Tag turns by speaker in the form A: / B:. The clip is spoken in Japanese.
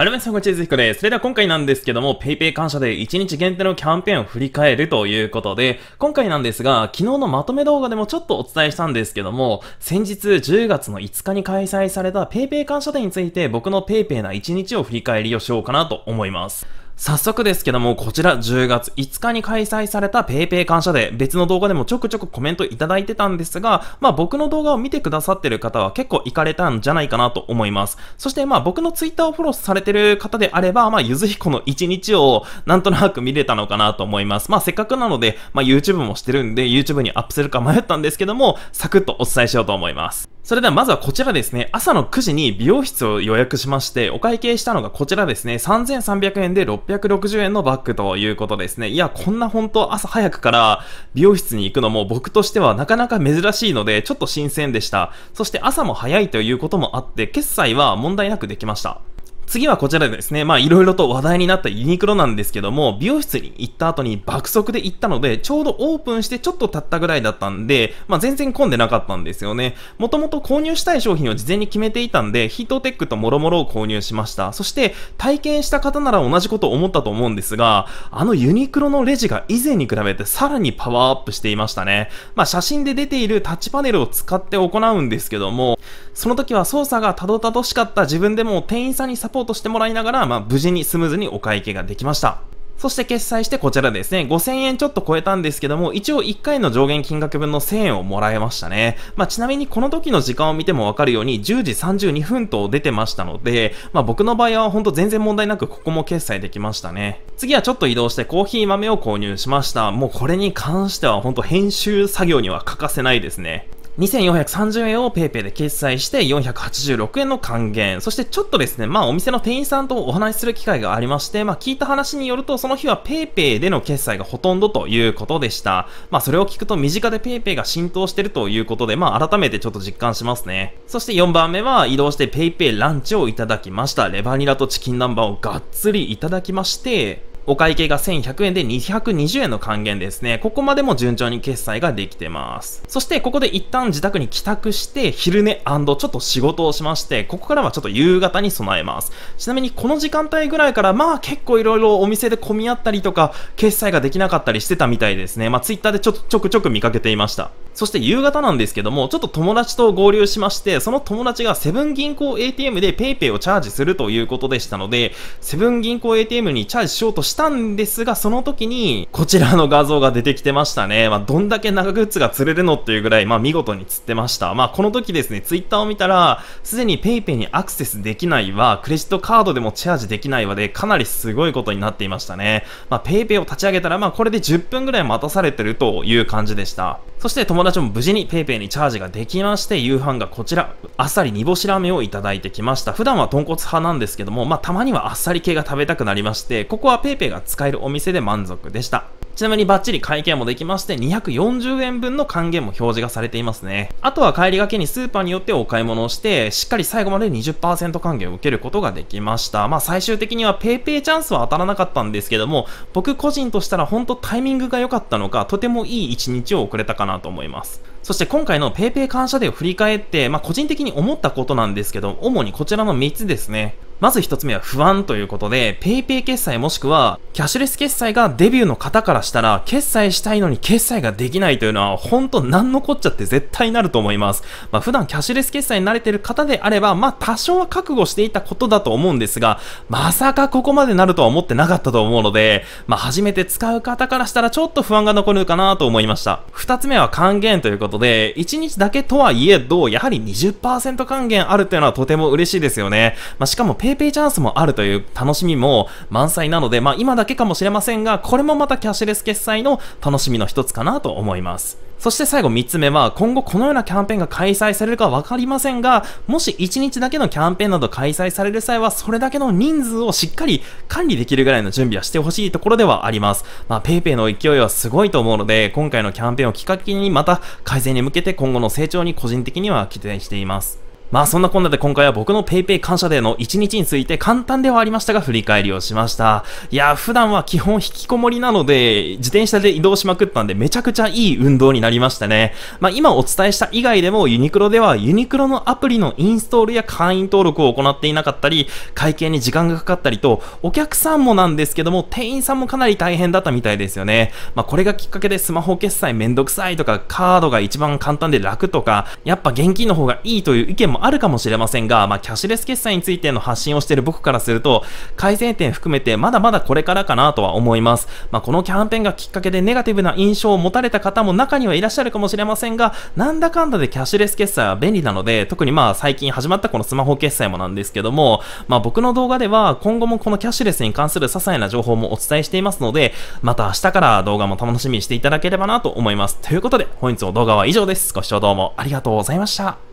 A: アルメさんこんにちは、ずひこです。それでは今回なんですけども、PayPay 感謝で1日限定のキャンペーンを振り返るということで、今回なんですが、昨日のまとめ動画でもちょっとお伝えしたんですけども、先日10月の5日に開催された PayPay 感謝デーについて、僕の PayPay な1日を振り返りをしようかなと思います。早速ですけども、こちら10月5日に開催された PayPay 感謝デー、別の動画でもちょくちょくコメントいただいてたんですが、まあ僕の動画を見てくださってる方は結構行かれたんじゃないかなと思います。そしてまあ僕のツイッターをフォローされてる方であれば、まあゆずひこの1日をなんとなく見れたのかなと思います。まあせっかくなので、まあ YouTube もしてるんで、YouTube にアップするか迷ったんですけども、サクッとお伝えしようと思います。それではまずはこちらですね、朝の9時に美容室を予約しまして、お会計したのがこちらですね、3300円で600 660円のバッグということですね。いや、こんな本当朝早くから美容室に行くのも僕としてはなかなか珍しいので、ちょっと新鮮でした。そして朝も早いということもあって、決済は問題なくできました。次はこちらでですね、まあいろいろと話題になったユニクロなんですけども、美容室に行った後に爆速で行ったので、ちょうどオープンしてちょっと経ったぐらいだったんで、まあ全然混んでなかったんですよね。もともと購入したい商品を事前に決めていたんで、ヒートテックともろもろを購入しました。そして体験した方なら同じこと思ったと思うんですが、あのユニクロのレジが以前に比べてさらにパワーアップしていましたね。まあ写真で出ているタッチパネルを使って行うんですけども、その時は操作がたどたどしかった自分でも店員さんにサポートポートしてもらいながら、まあ、無事にスムーズにお会計ができました。そして決済してこちらですね、5000円ちょっと超えたんですけども、一応1回の上限金額分の1000円をもらえましたね。まあ、ちなみにこの時の時間を見てもわかるように、10時32分と出てましたので、まあ、僕の場合はほんと全然問題なくここも決済できましたね。次はちょっと移動してコーヒー豆を購入しました。もうこれに関してはほんと編集作業には欠かせないですね。2430円を PayPay で決済して486円の還元。そしてちょっとですね、まあお店の店員さんとお話しする機会がありまして、まあ聞いた話によるとその日は PayPay での決済がほとんどということでした。まあそれを聞くと身近で PayPay が浸透してるということで、まあ改めてちょっと実感しますね。そして4番目は移動して PayPay ランチをいただきました。レバニラとチキン南蛮をがっつりいただきまして、お会計が1100円で220円の還元ですね。ここまでも順調に決済ができてます。そしてここで一旦自宅に帰宅して、昼寝ちょっと仕事をしまして、ここからはちょっと夕方に備えます。ちなみにこの時間帯ぐらいから、まあ結構いろいろお店で混み合ったりとか、決済ができなかったりしてたみたいですね。まあツイッターでちょちょくちょく見かけていました。そして夕方なんですけども、ちょっと友達と合流しまして、その友達がセブン銀行 ATM で PayPay をチャージするということでしたので、セブン銀行 ATM にチャージしようとしたしたんですが、その時に、こちらの画像が出てきてましたね。まあ、どんだけ長靴が釣れるのっていうぐらい、まあ、見事に釣ってました。まあ、この時ですね、ツイッターを見たら、すでに PayPay にアクセスできないわ、クレジットカードでもチャージできないわで、かなりすごいことになっていましたね。まあ、PayPay を立ち上げたら、まあ、これで10分ぐらい待たされてるという感じでした。そして友達も無事に PayPay にチャージができまして、夕飯がこちら、あっさり煮干しラーメンをいただいてきました。普段は豚骨派なんですけども、まあたまにはあっさり系が食べたくなりまして、ここは PayPay が使えるお店で満足でした。ちなみにバッチリ会計もできまして、240円分の還元も表示がされていますね。あとは帰りがけにスーパーによってお買い物をして、しっかり最後まで20%還元を受けることができました。まあ最終的には PayPay チャンスは当たらなかったんですけども、僕個人としたら本当タイミングが良かったのか、とてもいい一日を送れたかなと思います。そして今回の PayPay 感謝デーを振り返って、まあ個人的に思ったことなんですけど、主にこちらの3つですね。まず一つ目は不安ということで、PayPay 決済もしくは、キャッシュレス決済がデビューの方からしたら、決済したいのに決済ができないというのは、ほんと何のこっちゃって絶対になると思います。まあ、普段キャッシュレス決済に慣れてる方であれば、まあ、多少は覚悟していたことだと思うんですが、まさかここまでなるとは思ってなかったと思うので、まあ、初めて使う方からしたらちょっと不安が残るかなと思いました。二つ目は還元ということで、1日だけとはいえど、やはり20%還元あるというのはとても嬉しいですよね。まあ、しかも PayPay チャンスもあるという楽しみも満載なので、まあ、今だけかもしれませんが、これもまたキャッシュレス決済の楽しみの一つかなと思います。そして最後3つ目は、今後このようなキャンペーンが開催されるかわかりませんが、もし1日だけのキャンペーンなど開催される際は、それだけの人数をしっかり管理できるぐらいの準備はしてほしいところではあります。まあ、PayPay の勢いはすごいと思うので、今回のキャンペーンをきっかけにまた改善に向けて今後の成長に個人的には期待しています。まあそんなこんなで今回は僕の PayPay 感謝デーの1日について簡単ではありましたが振り返りをしました。いや、普段は基本引きこもりなので、自転車で移動しまくったんでめちゃくちゃいい運動になりましたね。まあ今お伝えした以外でもユニクロではユニクロのアプリのインストールや会員登録を行っていなかったり、会計に時間がかかったりと、お客さんもなんですけども店員さんもかなり大変だったみたいですよね。まあこれがきっかけでスマホ決済めんどくさいとか、カードが一番簡単で楽とか、やっぱ現金の方がいいという意見もあるかもしれませんが、まあ、キャッシュレス決済についての発信をしている僕からすると、改善点含めてまだまだこれからかなとは思います。まあ、このキャンペーンがきっかけでネガティブな印象を持たれた方も中にはいらっしゃるかもしれませんが、なんだかんだでキャッシュレス決済は便利なので、特にまあ最近始まったこのスマホ決済もなんですけども、まあ、僕の動画では今後もこのキャッシュレスに関する些細な情報もお伝えしていますので、また明日から動画も楽しみにしていただければなと思います。ということで、本日の動画は以上です。ご視聴どうもありがとうございました。